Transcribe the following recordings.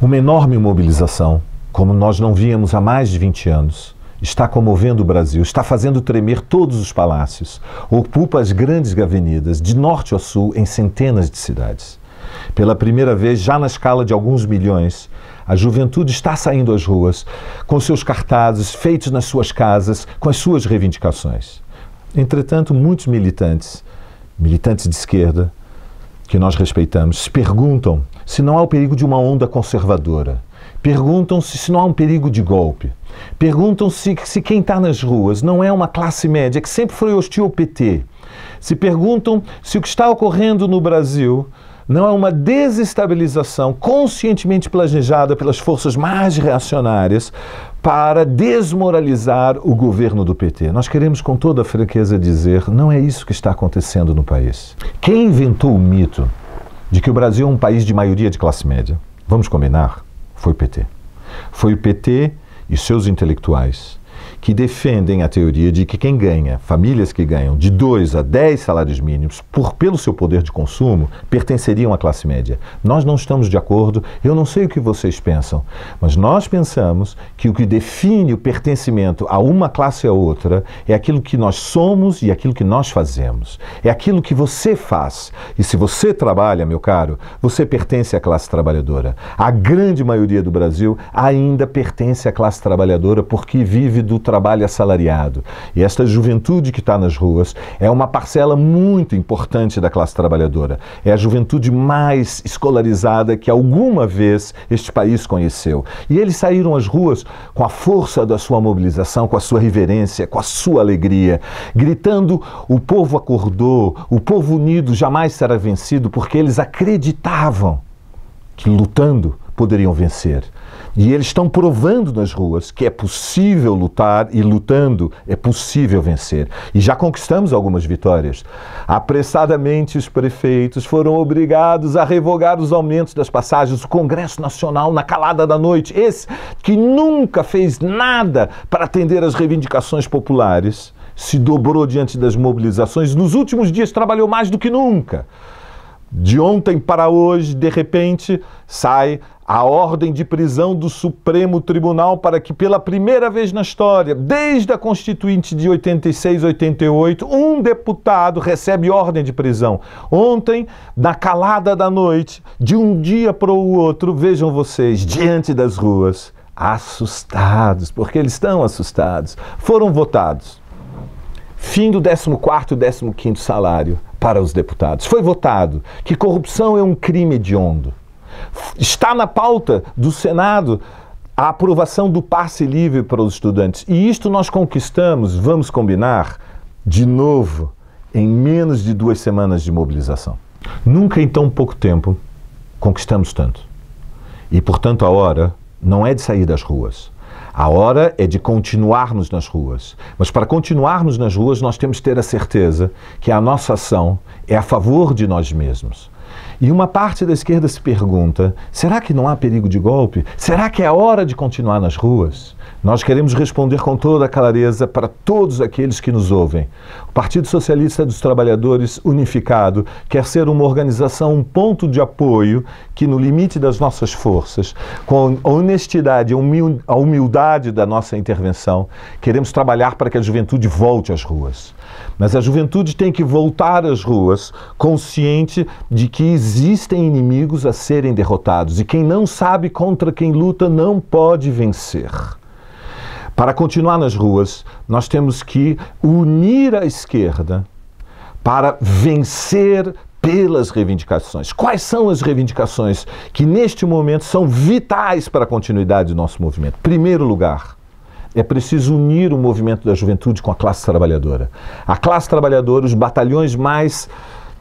Uma enorme mobilização, como nós não víamos há mais de 20 anos, está comovendo o Brasil, está fazendo tremer todos os palácios, ocupa as grandes avenidas, de norte a sul, em centenas de cidades. Pela primeira vez, já na escala de alguns milhões, a juventude está saindo às ruas, com seus cartazes feitos nas suas casas, com as suas reivindicações. Entretanto, muitos militantes, militantes de esquerda, que nós respeitamos, se perguntam se não há o perigo de uma onda conservadora. Perguntam-se se não há um perigo de golpe. Perguntam-se se quem está nas ruas não é uma classe média que sempre foi hostil ao PT. Se perguntam se o que está ocorrendo no Brasil não é uma desestabilização conscientemente planejada pelas forças mais reacionárias para desmoralizar o governo do PT. Nós queremos com toda franqueza dizer, não é isso que está acontecendo no país. Quem inventou o mito de que o Brasil é um país de maioria de classe média. Vamos combinar? Foi o PT. Foi o PT e seus intelectuais que defendem a teoria de que quem ganha, famílias que ganham de 2 a 10 salários mínimos por, pelo seu poder de consumo, pertenceriam à classe média. Nós não estamos de acordo, eu não sei o que vocês pensam, mas nós pensamos que o que define o pertencimento a uma classe ou a outra é aquilo que nós somos e aquilo que nós fazemos. É aquilo que você faz. E se você trabalha, meu caro, você pertence à classe trabalhadora. A grande maioria do Brasil ainda pertence à classe trabalhadora porque vive do trabalho trabalho assalariado e esta juventude que está nas ruas é uma parcela muito importante da classe trabalhadora. É a juventude mais escolarizada que alguma vez este país conheceu. E eles saíram às ruas com a força da sua mobilização, com a sua reverência, com a sua alegria, gritando: o povo acordou, o povo unido jamais será vencido, porque eles acreditavam que lutando poderiam vencer. E eles estão provando nas ruas que é possível lutar e lutando é possível vencer. E já conquistamos algumas vitórias. Apressadamente, os prefeitos foram obrigados a revogar os aumentos das passagens. O Congresso Nacional, na calada da noite, esse que nunca fez nada para atender às reivindicações populares, se dobrou diante das mobilizações. Nos últimos dias, trabalhou mais do que nunca. De ontem para hoje, de repente, sai a ordem de prisão do Supremo Tribunal para que, pela primeira vez na história, desde a Constituinte de 86, 88, um deputado recebe ordem de prisão. Ontem, na calada da noite, de um dia para o outro, vejam vocês, diante das ruas, assustados, porque eles estão assustados, foram votados. Fim do 14 e 15 salário para os deputados. Foi votado que corrupção é um crime hediondo. Está na pauta do Senado a aprovação do passe livre para os estudantes. E isto nós conquistamos, vamos combinar, de novo, em menos de duas semanas de mobilização. Nunca em tão pouco tempo conquistamos tanto. E, portanto, a hora não é de sair das ruas, a hora é de continuarmos nas ruas. Mas para continuarmos nas ruas, nós temos que ter a certeza que a nossa ação é a favor de nós mesmos. E uma parte da esquerda se pergunta: será que não há perigo de golpe? Será que é hora de continuar nas ruas? Nós queremos responder com toda a clareza para todos aqueles que nos ouvem. O Partido Socialista dos Trabalhadores Unificado quer ser uma organização, um ponto de apoio que, no limite das nossas forças, com a honestidade e a humildade da nossa intervenção, queremos trabalhar para que a juventude volte às ruas. Mas a juventude tem que voltar às ruas consciente de que existe existem inimigos a serem derrotados e quem não sabe contra quem luta não pode vencer. Para continuar nas ruas, nós temos que unir a esquerda para vencer pelas reivindicações. Quais são as reivindicações que neste momento são vitais para a continuidade do nosso movimento? Primeiro lugar, é preciso unir o movimento da juventude com a classe trabalhadora. A classe trabalhadora, os batalhões mais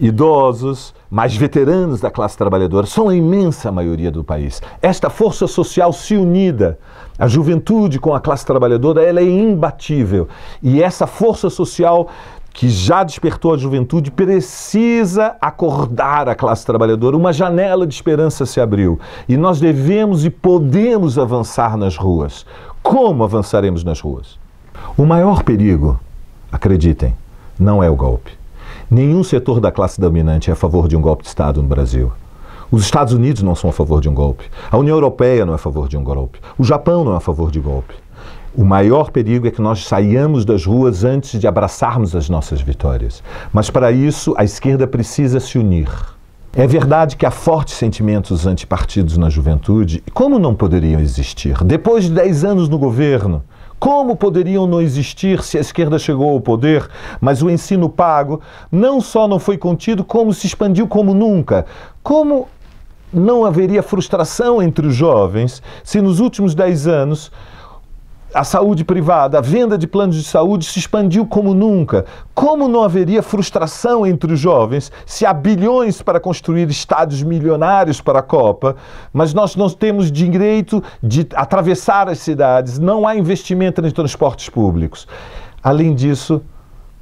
idosos, mais veteranos da classe trabalhadora, são a imensa maioria do país. Esta força social se unida, a juventude com a classe trabalhadora, ela é imbatível. E essa força social que já despertou a juventude precisa acordar a classe trabalhadora. Uma janela de esperança se abriu e nós devemos e podemos avançar nas ruas. Como avançaremos nas ruas? O maior perigo, acreditem, não é o golpe. Nenhum setor da classe dominante é a favor de um golpe de Estado no Brasil. Os Estados Unidos não são a favor de um golpe. A União Europeia não é a favor de um golpe. O Japão não é a favor de um golpe. O maior perigo é que nós saiamos das ruas antes de abraçarmos as nossas vitórias. Mas para isso, a esquerda precisa se unir. É verdade que há fortes sentimentos antipartidos na juventude. Como não poderiam existir? Depois de 10 anos no governo, como poderiam não existir se a esquerda chegou ao poder, mas o ensino pago não só não foi contido, como se expandiu como nunca? Como não haveria frustração entre os jovens se nos últimos dez anos a saúde privada, a venda de planos de saúde se expandiu como nunca. Como não haveria frustração entre os jovens se há bilhões para construir estádios milionários para a Copa, mas nós não temos direito de atravessar as cidades, não há investimento nos transportes públicos. Além disso,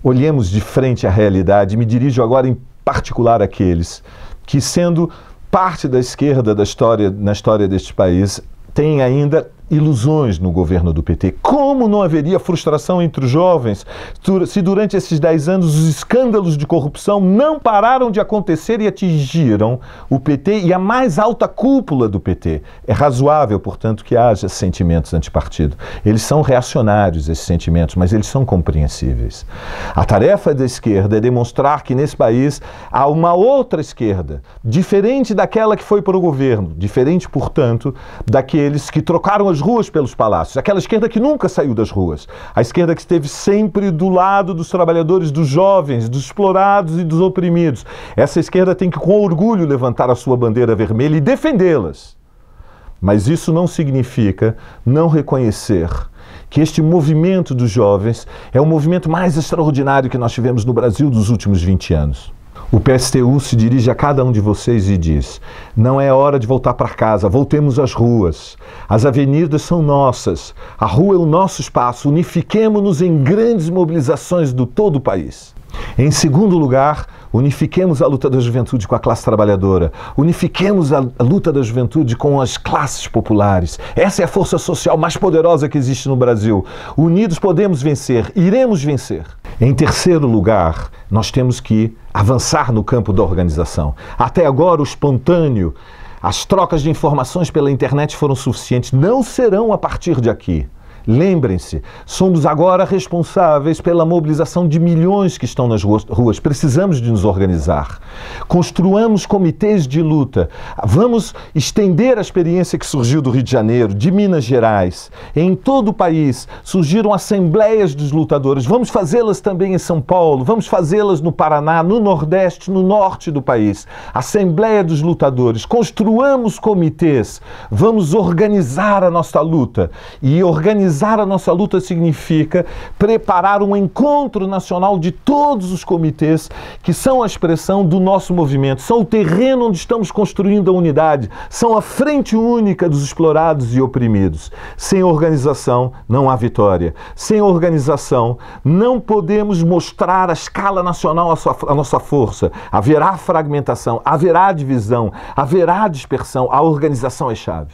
olhemos de frente à realidade, me dirijo agora em particular àqueles que, sendo parte da esquerda da história, na história deste país, têm ainda ilusões no governo do PT. Como não haveria frustração entre os jovens se durante esses dez anos os escândalos de corrupção não pararam de acontecer e atingiram o PT e a mais alta cúpula do PT? É razoável, portanto, que haja sentimentos antipartido. Eles são reacionários, esses sentimentos, mas eles são compreensíveis. A tarefa da esquerda é demonstrar que nesse país há uma outra esquerda, diferente daquela que foi para o governo, diferente, portanto, daqueles que trocaram a pelas ruas, pelos palácios. Aquela esquerda que nunca saiu das ruas. A esquerda que esteve sempre do lado dos trabalhadores, dos jovens, dos explorados e dos oprimidos. Essa esquerda tem que, com orgulho, levantar a sua bandeira vermelha e defendê-las. Mas isso não significa não reconhecer que este movimento dos jovens é o movimento mais extraordinário que nós tivemos no Brasil dos últimos 20 anos. O PSTU se dirige a cada um de vocês e diz: Não é hora de voltar para casa, voltemos às ruas. As avenidas são nossas, a rua é o nosso espaço, unifiquemos-nos em grandes mobilizações do todo o país. Em segundo lugar, unifiquemos a luta da juventude com a classe trabalhadora, unifiquemos a luta da juventude com as classes populares. Essa é a força social mais poderosa que existe no Brasil. Unidos podemos vencer, iremos vencer. Em terceiro lugar, nós temos que avançar no campo da organização. Até agora, o espontâneo, as trocas de informações pela internet foram suficientes, não serão a partir de aqui. Lembrem-se, somos agora responsáveis pela mobilização de milhões que estão nas ruas. Precisamos de nos organizar. Construamos comitês de luta. Vamos estender a experiência que surgiu do Rio de Janeiro, de Minas Gerais. Em todo o país surgiram assembleias dos lutadores. Vamos fazê-las também em São Paulo, vamos fazê-las no Paraná, no Nordeste, no norte do país. Assembleia dos lutadores. Construamos comitês. Vamos organizar a nossa luta e organizar Organizar a nossa luta significa preparar um encontro nacional de todos os comitês que são a expressão do nosso movimento, são o terreno onde estamos construindo a unidade, são a frente única dos explorados e oprimidos. Sem organização não há vitória. Sem organização não podemos mostrar a escala nacional a, sua, a nossa força. Haverá fragmentação, haverá divisão, haverá dispersão. A organização é chave.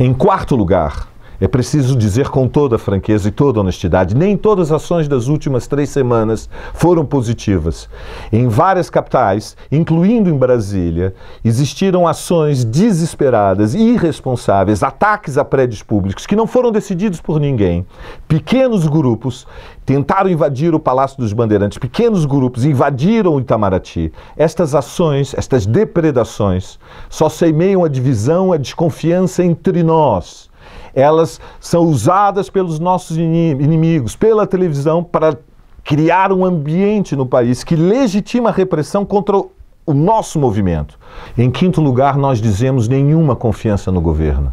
Em quarto lugar, é preciso dizer com toda franqueza e toda honestidade: nem todas as ações das últimas três semanas foram positivas. Em várias capitais, incluindo em Brasília, existiram ações desesperadas, irresponsáveis, ataques a prédios públicos que não foram decididos por ninguém. Pequenos grupos tentaram invadir o Palácio dos Bandeirantes, pequenos grupos invadiram o Itamaraty. Estas ações, estas depredações, só semeiam a divisão, a desconfiança entre nós elas são usadas pelos nossos inimigos, pela televisão, para criar um ambiente no país que legitima a repressão contra o nosso movimento. Em quinto lugar, nós dizemos nenhuma confiança no governo.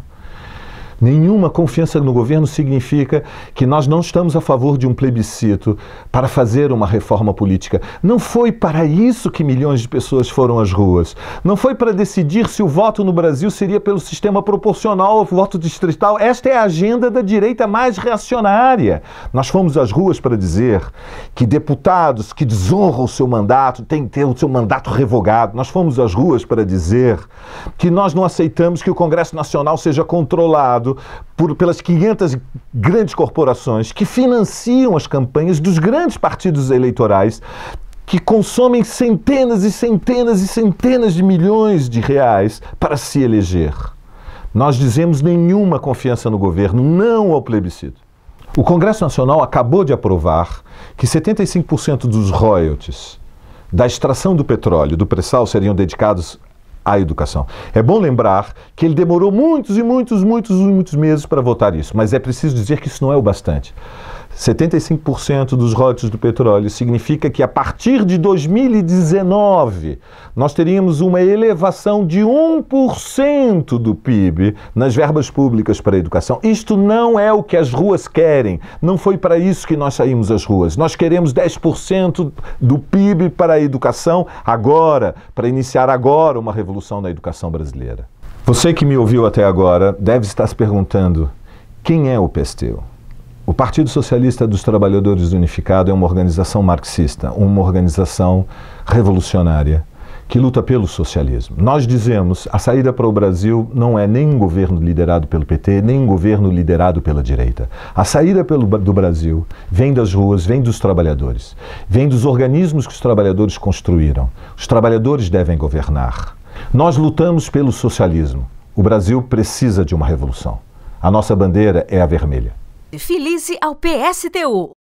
Nenhuma confiança no governo significa que nós não estamos a favor de um plebiscito para fazer uma reforma política. Não foi para isso que milhões de pessoas foram às ruas. Não foi para decidir se o voto no Brasil seria pelo sistema proporcional ou voto distrital. Esta é a agenda da direita mais reacionária. Nós fomos às ruas para dizer que deputados que desonram o seu mandato têm que ter o seu mandato revogado. Nós fomos às ruas para dizer que nós não aceitamos que o Congresso Nacional seja controlado financiado por, pelas 500 grandes corporações que financiam as campanhas dos grandes partidos eleitorais, que consomem centenas e centenas e centenas de milhões de reais para se eleger. Nós dizemos nenhuma confiança no governo, não ao plebiscito. O Congresso Nacional acabou de aprovar que 75% dos royalties da extração do petróleo, do pré-sal, seriam dedicados à educação. É bom lembrar que ele demorou muitos e muitos, muitos, muitos meses para votar isso, mas é preciso dizer que isso não é o bastante. 75% dos royalties do petróleo significa que a partir de 2019 nós teríamos uma elevação de 1% do PIB nas verbas públicas para a educação. Isto não é o que as ruas querem. Não foi para isso que nós saímos às ruas. Nós queremos 10% do PIB para a educação agora, para iniciar agora uma revolução na educação brasileira. Você que me ouviu até agora deve estar se perguntando: quem é o Pesteu? O Partido Socialista dos Trabalhadores Unificado é uma organização marxista, uma organização revolucionária que luta pelo socialismo. Nós dizemos, a saída para o Brasil não é nem um governo liderado pelo PT, nem um governo liderado pela direita. A saída pelo, do Brasil vem das ruas, vem dos trabalhadores, vem dos organismos que os trabalhadores construíram. Os trabalhadores devem governar. Nós lutamos pelo socialismo. O Brasil precisa de uma revolução. A nossa bandeira é a vermelha. Filize ao PSTU.